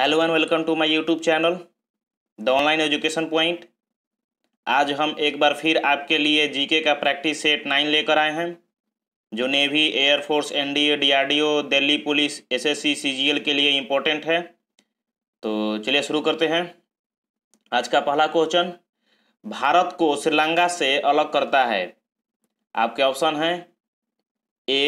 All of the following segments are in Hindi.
hello and welcome to my YouTube channel the online education point आज हम एक बार फिर आपके लिए जीके का प्रैक्टिस सेट नाइन लेकर आए हैं जो navy air force NDA DRDO Delhi police SSC CGL के लिए इम्पोर्टेंट है तो चलिए शुरू करते हैं आज का पहला क्वेश्चन भारत को श्रीलंका से अलग करता है आपके ऑप्शन हैं ए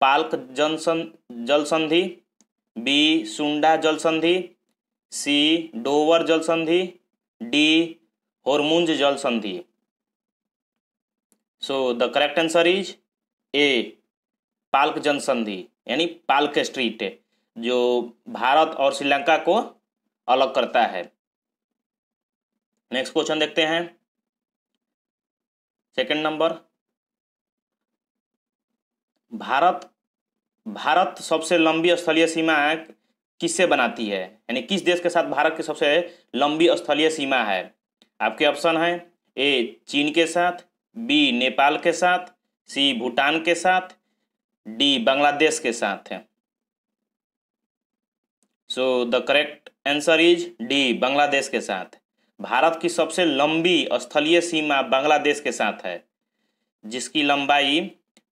पाल्क जनसन जल संधि बी सुंडा जल संधि सी डोवर जल संधि डी होरमुंज जलसंधि संधि so the correct answer is A Palk जनसंधि यानी पाल्क स्ट्रीट जो भारत और श्रीलंका को अलग करता है नेक्स्ट क्वेश्चन देखते हैं सेकंड नंबर भारत भारत सबसे लंबी स्थलीय सीमा किससे बनाती है यानी किस देश के साथ भारत की सबसे लंबी स्थलीय सीमा है आपके ऑप्शन हैं ए चीन के साथ बी नेपाल के साथ सी भूटान के साथ डी बांग्लादेश के साथ है so the correct answer is D Bangladesh के साथ भारत की सबसे लंबी स्थलीय सीमा बांग्लादेश के साथ है जिसकी लंबाई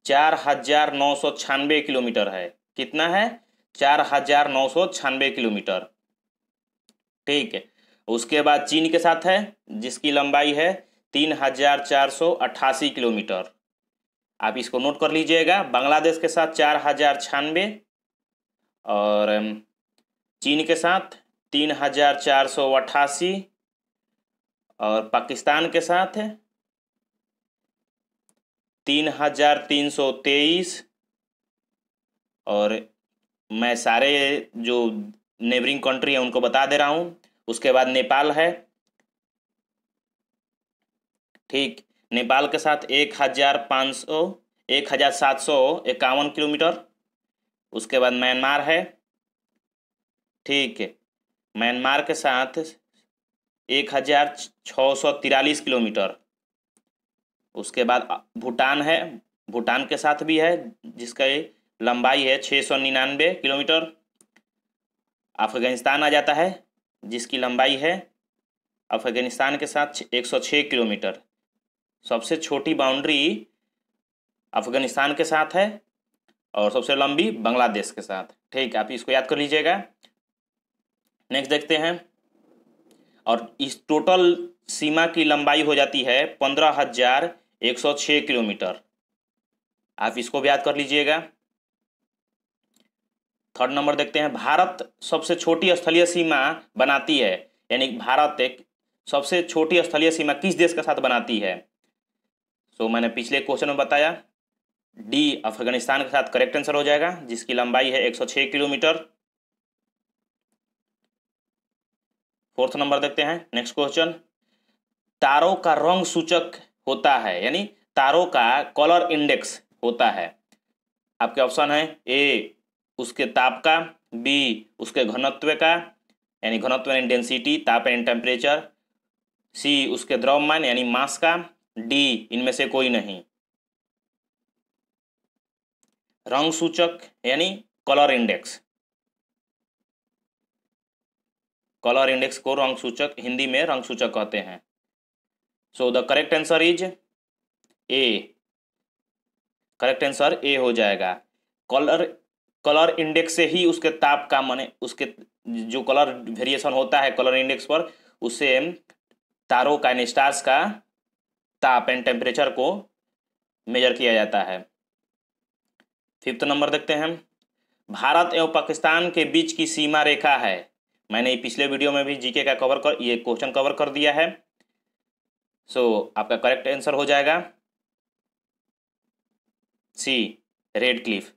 चार हजार नौ सौ छियानवे किलोमीटर है कितना है चार हजार नौ सौ छानबे किलोमीटर ठीक है उसके बाद चीन के साथ है जिसकी लंबाई है तीन हजार चार सौ अट्ठासी किलोमीटर आप इसको नोट कर लीजिएगा बांग्लादेश के साथ चार हजार छानबे और चीन के साथ तीन हजार चार सौ अट्ठासी और पाकिस्तान के साथ है तीन हजार तीन सौ तेईस और मैं सारे जो नेबरिंग कंट्री है उनको बता दे रहा हूँ उसके बाद नेपाल है ठीक नेपाल के साथ एक हजार पाँच सौ एक हजार सात सौ इक्यावन किलोमीटर उसके बाद म्यांमार है ठीक है म्यांमार के साथ एक हजार छः सौ तिरालीस किलोमीटर उसके बाद भूटान है भूटान के साथ भी है जिसका लंबाई है छः सौ निन्यानवे किलोमीटर अफगानिस्तान आ जाता है जिसकी लंबाई है अफगानिस्तान के साथ एक सौ छः किलोमीटर सबसे छोटी बाउंड्री अफगानिस्तान के साथ है और सबसे लंबी बांग्लादेश के साथ ठीक आप इसको याद कर लीजिएगा नेक्स्ट देखते हैं और इस टोटल सीमा की लंबाई हो जाती है पंद्रह हजार 106 किलोमीटर आप इसको भी याद कर लीजिएगा थर्ड नंबर देखते हैं भारत सबसे छोटी स्थलीय सीमा बनाती है यानी भारत एक सबसे छोटी स्थलीय सीमा किस देश के साथ बनाती है सो so, मैंने पिछले क्वेश्चन में बताया डी अफगानिस्तान के साथ करेक्ट आंसर हो जाएगा जिसकी लंबाई है 106 किलोमीटर फोर्थ नंबर देखते हैं नेक्स्ट क्वेश्चन तारों का रंग सूचक होता है यानी तारों का कॉलर इंडेक्स होता है आपके ऑप्शन है ए उसके ताप का बी उसके घनत्व का यानी घनत्व एंड डेंसिटी ताप एंड टेम्परेचर सी उसके द्रव्यमान यानी मास का डी इनमें से कोई नहीं रंग सूचक यानी कलर इंडेक्स कलर इंडेक्स को रंग सूचक हिंदी में रंग सूचक कहते हैं so the correct answer is A correct answer A हो जाएगा कलर कलर इंडेक्स से ही उसके ताप का माने उसके जो कलर वेरिएशन होता है कलर इंडेक्स पर उससे तारों का स्टार्स का ताप एंड टेम्परेचर को मेजर किया जाता है फिफ्थ नंबर देखते हैं भारत एवं पाकिस्तान के बीच की सीमा रेखा है मैंने पिछले वीडियो में भी जीके का कवर कर ये क्वेश्चन कवर कर दिया है सो so, आपका करेक्ट आंसर हो जाएगा सी रेड क्लिफ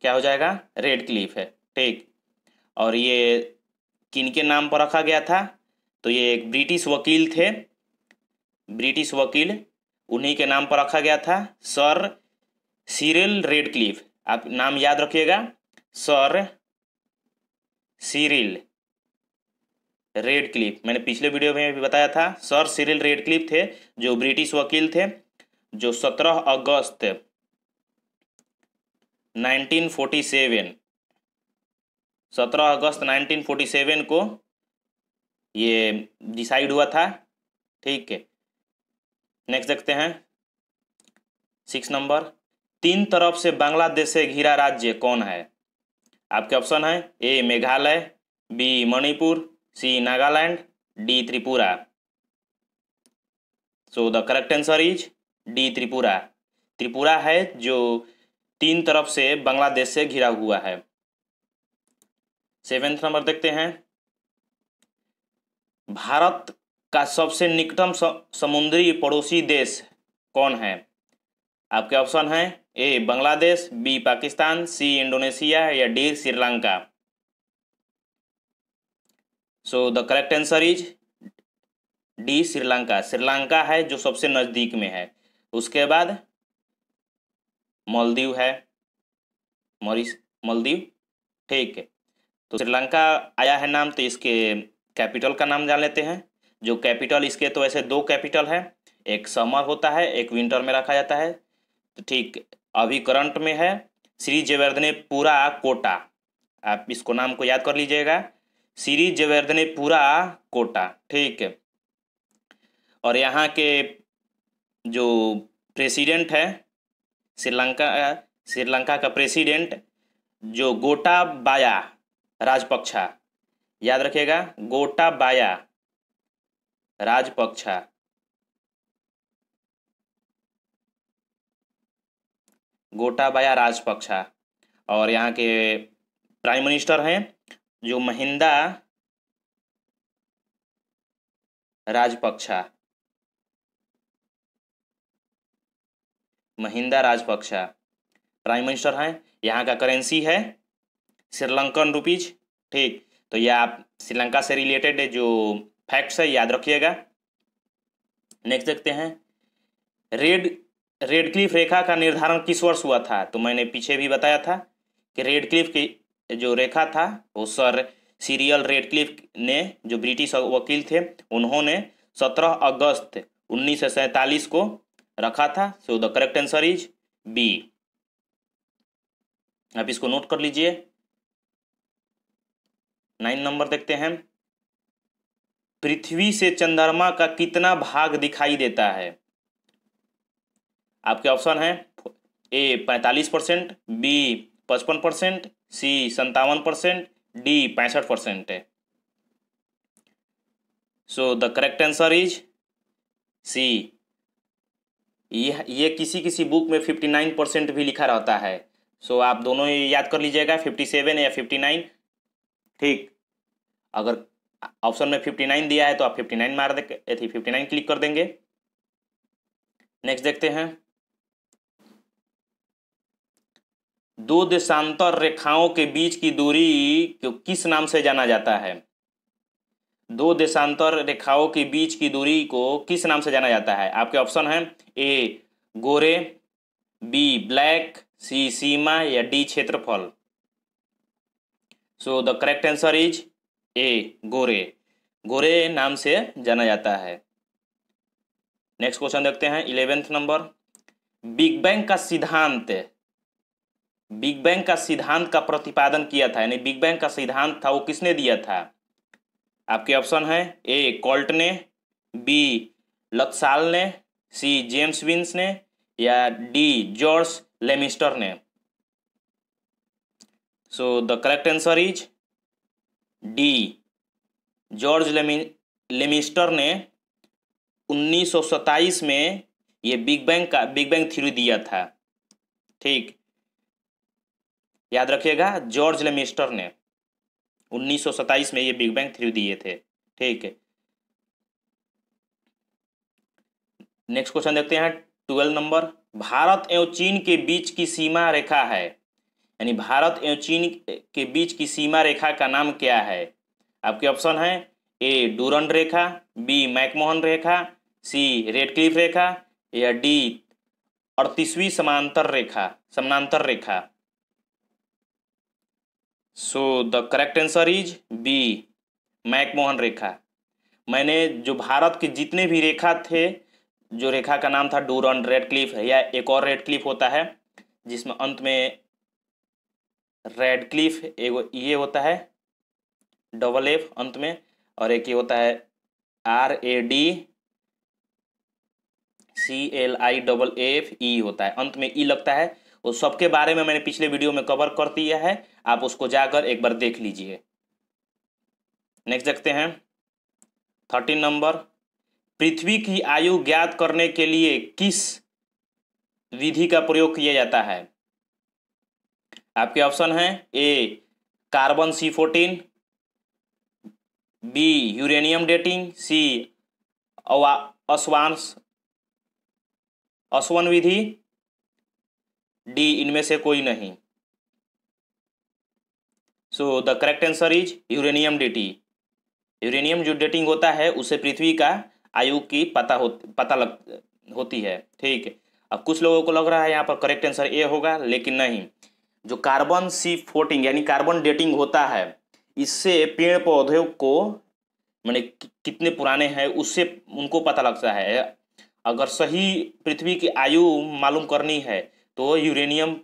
क्या हो जाएगा रेड क्लिफ है ठीक और ये किन के नाम पर रखा गया था तो ये एक ब्रिटिश वकील थे ब्रिटिश वकील उन्हीं के नाम पर रखा गया था सर सीरिल रेड क्लिफ आप नाम याद रखिएगा सर सीरिल रेड क्लिप मैंने पिछले वीडियो में भी बताया था सर सिरिल रेड क्लिप थे जो ब्रिटिश वकील थे जो 17 अगस्त 1947 17 अगस्त 1947 को ये डिसाइड हुआ था ठीक है नेक्स्ट देखते हैं सिक्स नंबर तीन तरफ से बांग्लादेश से घिरा राज्य कौन है आपके ऑप्शन है A Meghalaya B Manipur C Nagaland D Tripura so the correct answer is D Tripura Tripura है जो तीन तरफ से बांग्लादेश से घिरा हुआ है सेवेंथ नंबर देखते हैं भारत का सबसे निकटम समुद्री पड़ोसी देश कौन है आपके ऑप्शन हैं A Bangladesh B Pakistan C Indonesia या D Sri Lanka so the correct answer is D Sri Lanka Sri Lanka है जो सबसे नज़दीक में है उसके बाद मालदीव है मॉरिस मालदीव ठीक है तो श्रीलंका आया है नाम तो इसके कैपिटल का नाम जान लेते हैं जो कैपिटल इसके तो ऐसे दो कैपिटल है एक समर होता है एक विंटर में रखा जाता है तो ठीक अभी करंट में है श्री जयवर्धने पूरा कोटा आप इसको नाम को याद कर लीजिएगा श्री जवेर्द पूरा कोटा ठीक है और यहाँ के जो प्रेसिडेंट है श्रीलंका श्रीलंका का प्रेसिडेंट जो गोटा बाया राजपक्षा याद रखिएगा गोटा बाया राजपक्षा गोटाबाया राजपक्षा और यहाँ के प्राइम मिनिस्टर हैं जो महिंदा राजपक्षा महिंदा राजपक्षा प्राइम मिनिस्टर हैं यहाँ का करेंसी है श्रीलंकन रुपीज ठीक तो यह आप श्रीलंका से रिलेटेड जो फैक्ट्स है याद रखिएगा नेक्स्ट देखते हैं रेड रेडक्लिफ रेखा का निर्धारण किस वर्ष हुआ था तो मैंने पीछे भी बताया था कि रेडक्लिफ की जो रेखा था वो सर सीरियल रेडक्लिफ ने जो ब्रिटिश वकील थे उन्होंने 17 अगस्त उन्नीस को रखा था so the correct answer is B आप इसको नोट कर लीजिए नाइन नंबर देखते हैं पृथ्वी से चंद्रमा का कितना भाग दिखाई देता है आपके ऑप्शन है ए पैंतालीस परसेंट बी पचपन परसेंट सी संतावन परसेंट डी पैंसठ परसेंट है so the correct answer is C ये किसी किसी बुक में फिफ्टी नाइन परसेंट भी लिखा रहता है सो so, आप दोनों याद कर लीजिएगा फिफ्टी सेवन या फिफ्टी नाइन ठीक अगर ऑप्शन में फिफ्टी नाइन दिया है तो आप फिफ्टी नाइन मार दे फिफ्टी नाइन क्लिक कर देंगे नेक्स्ट देखते हैं दो देशांतर रेखाओं के बीच की दूरी को किस नाम से जाना जाता है दो देशांतर रेखाओं के बीच की दूरी को किस नाम से जाना जाता है आपके ऑप्शन है ए गोरे बी ब्लैक सी सीमा या डी क्षेत्रफल so the correct answer is A गोरे गोरे नाम से जाना जाता है नेक्स्ट क्वेश्चन देखते हैं इलेवेंथ नंबर बिग बैंग का सिद्धांत बिग बैंग का सिद्धांत का प्रतिपादन किया था यानी बिग बैंग का सिद्धांत था वो किसने दिया था आपके ऑप्शन है ए कॉल्ट ने बी लक्साल ने सी जेम्स विंस ने या डी जॉर्ज लेमिस्टर ने so the correct answer is D George Lemaitre ने उन्नीस में ये बिग बैंग का बिग बैंग थ्योरी दिया था ठीक याद रखिएगा जॉर्ज लेमिस्टर ने 1927 में ये बिग बैंग थ्री दिए थे ठीक है नेक्स्ट क्वेश्चन देखते हैं ट्वेल्व नंबर भारत एवं चीन के बीच की सीमा रेखा है यानी भारत एवं चीन के बीच की सीमा रेखा का नाम क्या है आपके ऑप्शन है ए डूरन रेखा बी मैकमोहन रेखा सी रेडक्लिफ रेखा या डी अड़तीसवीं समांतर रेखा समानांतर रेखा so the correct answer is B McMahon रेखा मैंने जो भारत के जितने भी रेखा थे जो रेखा का नाम था डूरन रेड क्लिफ या एक और रेड क्लिफ होता है जिसमें अंत में रेड क्लिफ एगो ये होता है डबल एफ अंत में और एक ये होता है R A D C L I double F E होता है अंत में ई लगता है उस सब के बारे में मैंने पिछले वीडियो में कवर कर दिया है आप उसको जाकर एक बार देख लीजिए नेक्स्ट देखते हैं थर्टीन नंबर पृथ्वी की आयु ज्ञात करने के लिए किस विधि का प्रयोग किया जाता है आपके ऑप्शन हैं A carbon C fourteen B uranium dating C अस्वांश अश्वन विधि डी इनमें से कोई नहीं so the correct answer is uranium dating uranium जो डेटिंग होता है उसे पृथ्वी का आयु की पता हो पता लग होती है ठीक अब कुछ लोगों को लग रहा है यहाँ पर करेक्ट आंसर ए होगा लेकिन नहीं जो कार्बन सी फोर्टिंग यानी कार्बन डेटिंग होता है इससे पेड़ पौधे को मैंने कितने पुराने हैं उससे उनको पता लगता है अगर सही पृथ्वी की आयु मालूम करनी है तो यूरेनियम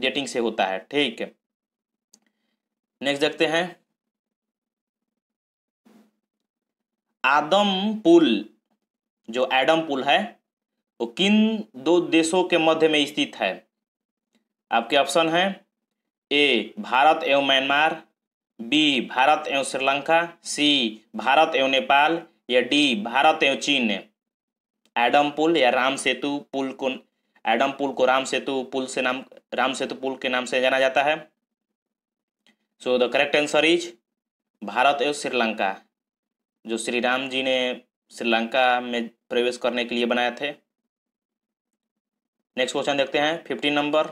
डेटिंग से होता है ठीक है नेक्स्ट देखते हैं आदम पुल जो एडम पुल है वो किन दो देशों के मध्य में स्थित है आपके ऑप्शन है ए भारत एवं म्यांमार बी भारत एवं श्रीलंका सी भारत एवं नेपाल या डी भारत एवं चीन एडम पुल या राम सेतु पुल को एडम पुल को राम सेतु पुल से नाम राम सेतु पुल के नाम से जाना जाता है so the correct answer is Bharat एवं श्रीलंका जो श्री राम जी ने श्रीलंका में प्रवेश करने के लिए बनाए थे नेक्स्ट क्वेश्चन देखते हैं फिफ्टीन नंबर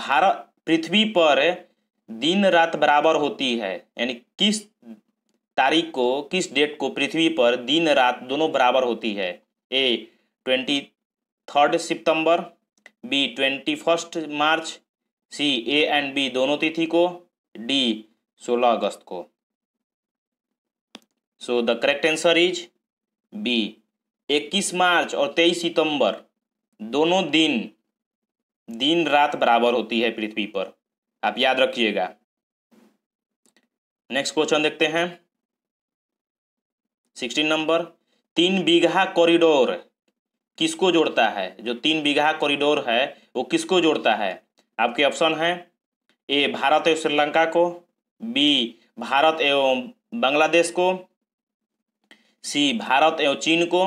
भारत पृथ्वी पर दिन रात बराबर होती है यानी किस तारीख को किस डेट को पृथ्वी पर दिन रात दोनों बराबर होती है ए ट्वेंटी थर्ड सितंबर B twenty first March C A and B दोनों तिथि को डी सोलह अगस्त को so the correct answer is B इक्कीस मार्च और तेईस सितंबर दोनों दिन दिन रात बराबर होती है पृथ्वी पर आप याद रखिएगा नेक्स्ट क्वेश्चन देखते हैं सिक्सटीन नंबर तीन बीघा कॉरिडोर किसको जोड़ता है जो तीन बीघा कॉरिडोर है वो किसको जोड़ता है आपके ऑप्शन है ए भारत एवं श्रीलंका को बी भारत एवं बांग्लादेश को सी भारत एवं चीन को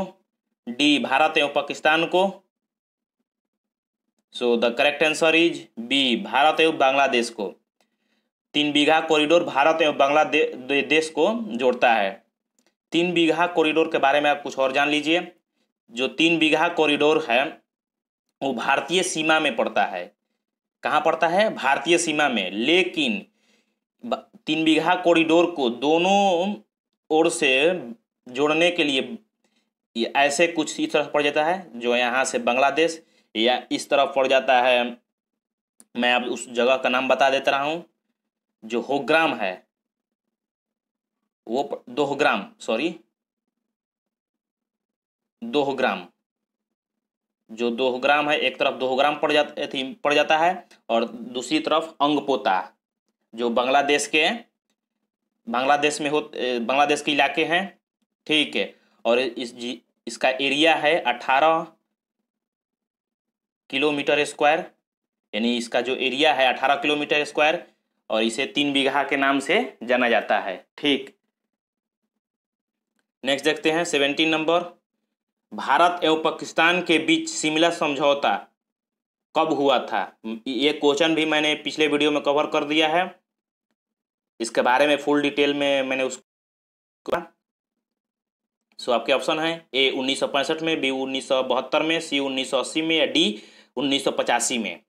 डी भारत एवं पाकिस्तान को so the correct answer is B Bharat एवं बांग्लादेश को तीन बीघा कॉरिडोर भारत एवं बांग्लादेश को जोड़ता है तीन बीघा कॉरिडोर के बारे में आप कुछ और जान लीजिए जो तीन बीघा कॉरिडोर है वो भारतीय सीमा में पड़ता है कहाँ पड़ता है भारतीय सीमा में लेकिन तीन बीघा कॉरिडोर को दोनों ओर से जोड़ने के लिए ऐसे कुछ इस तरफ पड़ जाता है जो यहाँ से बांग्लादेश या इस तरफ पड़ जाता है मैं अब उस जगह का नाम बता देता रहा हूँ जो होग्राम है वो दोहग्राम सॉरी दो ग्राम जो दो ग्राम है एक तरफ दो ग्राम पड़ जाता पड़ जाता है और दूसरी तरफ अंग पोता जो बांग्लादेश के बांग्लादेश में हो बांग्लादेश के इलाके हैं ठीक है और इस जी इसका एरिया है अठारह किलोमीटर स्क्वायर यानी इसका जो एरिया है अठारह किलोमीटर स्क्वायर और इसे तीन बीघा के नाम से जाना जाता है ठीक नेक्स्ट देखते हैं सेवेंटीन नंबर भारत एवं पाकिस्तान के बीच शिमला समझौता कब हुआ था ये क्वेश्चन भी मैंने पिछले वीडियो में कवर कर दिया है इसके बारे में फुल डिटेल में मैंने उसको सो आपके ऑप्शन है ए उन्नीस में बी उन्नीस में सी उन्नीस में या डी उन्नीस में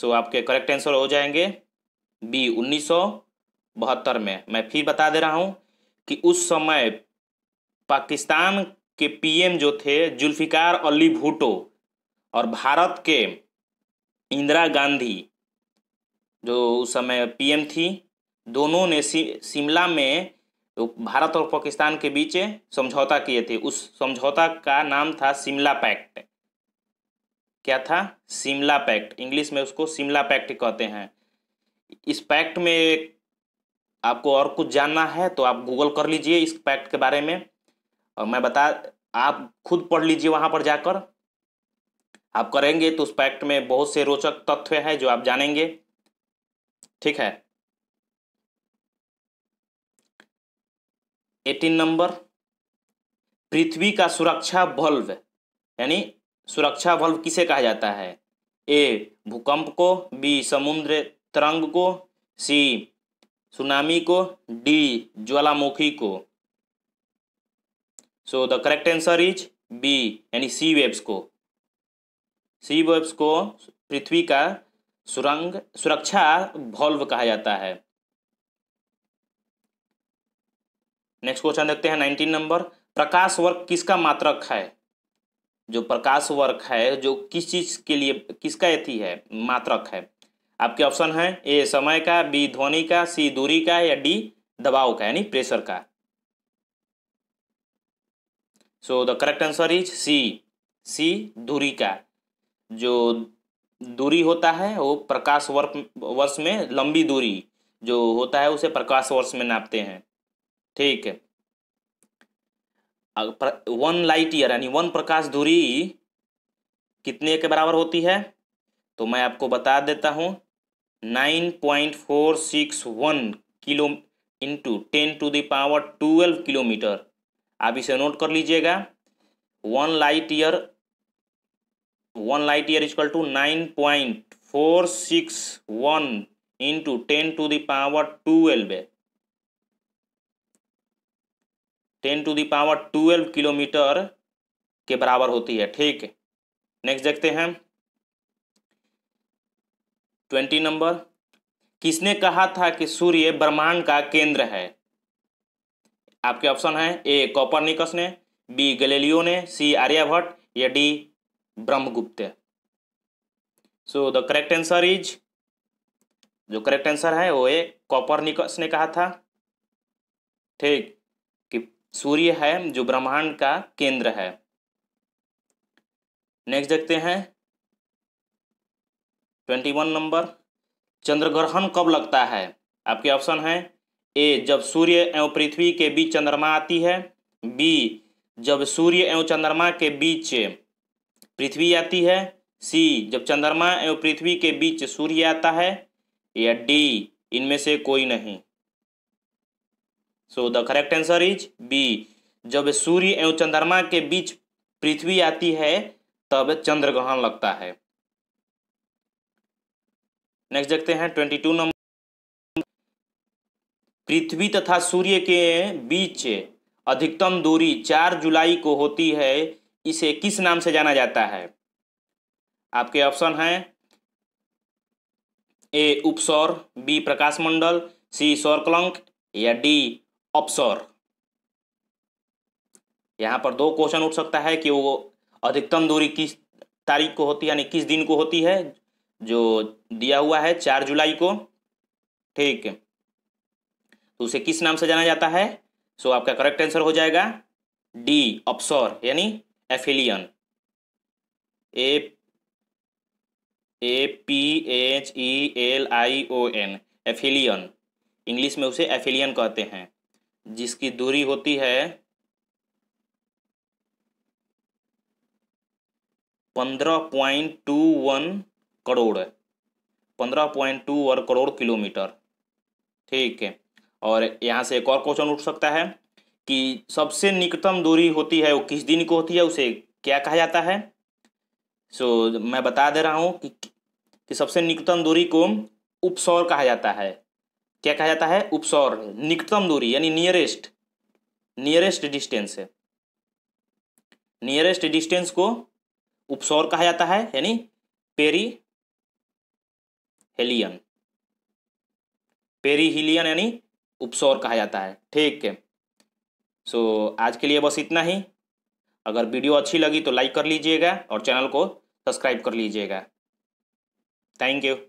सो आपके करेक्ट आंसर हो जाएंगे बी उन्नीस में मैं फिर बता दे रहा हूँ कि उस समय पाकिस्तान के पीएम जो थे जुल्फिकार अली भुटो और भारत के इंदिरा गांधी जो उस समय पीएम थी दोनों ने शिमला में भारत और पाकिस्तान के बीच समझौता किए थे उस समझौता का नाम था शिमला पैक्ट क्या था शिमला पैक्ट इंग्लिश में उसको शिमला पैक्ट कहते हैं इस पैक्ट में आपको और कुछ जानना है तो आप गूगल कर लीजिए इस पैक्ट के बारे में और मैं बता आप खुद पढ़ लीजिए वहां पर जाकर आप करेंगे तो उस पैक्ट में बहुत से रोचक तथ्य है जो आप जानेंगे ठीक है एटीन नंबर पृथ्वी का सुरक्षा बल्ब यानी सुरक्षा बल्ब किसे कहा जाता है ए भूकंप को बी समुद्र तरंग को सी सुनामी को डी ज्वालामुखी को so the correct answer is B यानी सी वेब्स को सी वेब्स को पृथ्वी का सुरंग सुरक्षा वॉल्व कहा जाता है नेक्स्ट क्वेश्चन देखते हैं नाइनटीन नंबर प्रकाश वर्क किसका मात्रक है जो प्रकाश वर्क है जो किस चीज के लिए किसका यथि है मात्रक है आपके ऑप्शन है ए समय का बी ध्वनि का सी दूरी का या डी दबाव का यानी प्रेशर का so the correct answer is C C दूरी का जो दूरी होता है वो प्रकाश वर्ष वर्ष में लंबी दूरी जो होता है उसे प्रकाश वर्ष में नापते हैं ठीक है वन लाइट ईयर यानी वन प्रकाश दूरी कितने के बराबर होती है तो मैं आपको बता देता हूँ nine point four six one kilo into ten to the power twelve kilometre आप इसे नोट कर लीजिएगा one light year one light year is equal to nine point four six one into ten to the power twelve ten to the power twelve kilometre के बराबर होती है ठीक नेक्स्ट देखते हैं ट्वेंटी नंबर किसने कहा था कि सूर्य ब्रह्मांड का केंद्र है आपके ऑप्शन हैं ए कॉपरनिकस ने बी गलेलियो ने सी आर्यभट्ट या D Brahmagupta so the correct answer is जो करेक्ट आंसर है वो ए कॉपरनिकस ने कहा था ठीक कि सूर्य है जो ब्रह्मांड का केंद्र है नेक्स्ट देखते हैं ट्वेंटी वन नंबर चंद्रग्रहण कब लगता है आपके ऑप्शन हैं ए जब सूर्य एवं पृथ्वी के बीच चंद्रमा आती है बी जब सूर्य एवं चंद्रमा के बीच पृथ्वी आती है सी जब चंद्रमा एवं पृथ्वी के बीच सूर्य आता है या डी इनमें से कोई नहीं so the correct answer is B जब सूर्य एवं चंद्रमा के बीच पृथ्वी आती है तब चंद्र ग्रहण लगता है नेक्स्ट देखते हैं ट्वेंटी टू नंबर पृथ्वी तथा सूर्य के बीच अधिकतम दूरी चार जुलाई को होती है इसे किस नाम से जाना जाता है आपके ऑप्शन हैं ए उपसौर बी प्रकाश मंडल सी सौरकलंक या डी अपसौर यहाँ पर दो क्वेश्चन उठ सकता है कि वो अधिकतम दूरी किस तारीख को होती है यानी किस दिन को होती है जो दिया हुआ है चार जुलाई को ठीक तो उसे किस नाम से जाना जाता है सो आपका करेक्ट आंसर हो जाएगा डी ऑप्सोर यानी aphelion A A P H E L I O N aphelion English में उसे एफिलियन कहते हैं जिसकी दूरी होती है पंद्रह पॉइंट टू वन करोड़ पंद्रह point two one crore kilometre ठीक है और यहाँ से एक और क्वेश्चन उठ सकता है कि सबसे निकटतम दूरी होती है वो किस दिन को होती है उसे क्या कहा जाता है सो so, मैं बता दे रहा हूँ कि, कि सबसे निकटतम दूरी को उपसौर कहा जाता है क्या कहा जाता है उपसौर निकटतम दूरी यानी नियरेस्ट नियरेस्ट डिस्टेंस है नियरेस्ट डिस्टेंस को उपसौर कहा जाता है यानी पेरी हेलियन पेरी हिलियन यानी उपसौर कहा जाता है ठीक है सो आज के लिए बस इतना ही अगर वीडियो अच्छी लगी तो लाइक कर लीजिएगा और चैनल को सब्सक्राइब कर लीजिएगा थैंक यू